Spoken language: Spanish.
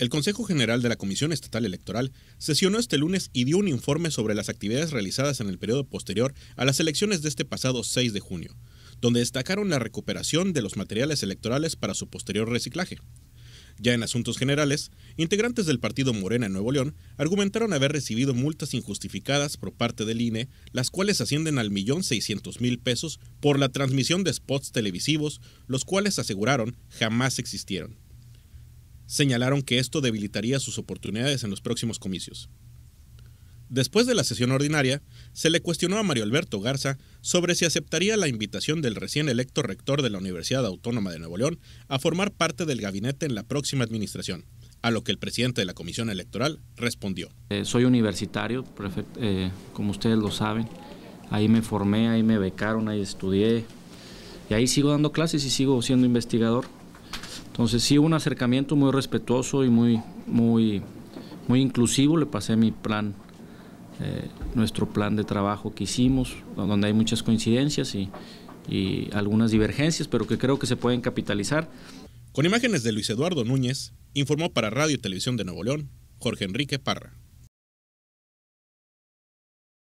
El Consejo General de la Comisión Estatal Electoral sesionó este lunes y dio un informe sobre las actividades realizadas en el periodo posterior a las elecciones de este pasado 6 de junio, donde destacaron la recuperación de los materiales electorales para su posterior reciclaje. Ya en asuntos generales, integrantes del partido Morena en Nuevo León argumentaron haber recibido multas injustificadas por parte del INE, las cuales ascienden al millón seiscientos mil pesos por la transmisión de spots televisivos, los cuales aseguraron jamás existieron señalaron que esto debilitaría sus oportunidades en los próximos comicios. Después de la sesión ordinaria, se le cuestionó a Mario Alberto Garza sobre si aceptaría la invitación del recién electo rector de la Universidad Autónoma de Nuevo León a formar parte del gabinete en la próxima administración, a lo que el presidente de la Comisión Electoral respondió. Eh, soy universitario, eh, como ustedes lo saben, ahí me formé, ahí me becaron, ahí estudié, y ahí sigo dando clases y sigo siendo investigador. Entonces sí, un acercamiento muy respetuoso y muy, muy, muy inclusivo. Le pasé mi plan, eh, nuestro plan de trabajo que hicimos, donde hay muchas coincidencias y, y algunas divergencias, pero que creo que se pueden capitalizar. Con imágenes de Luis Eduardo Núñez, informó para Radio y Televisión de Nuevo León, Jorge Enrique Parra.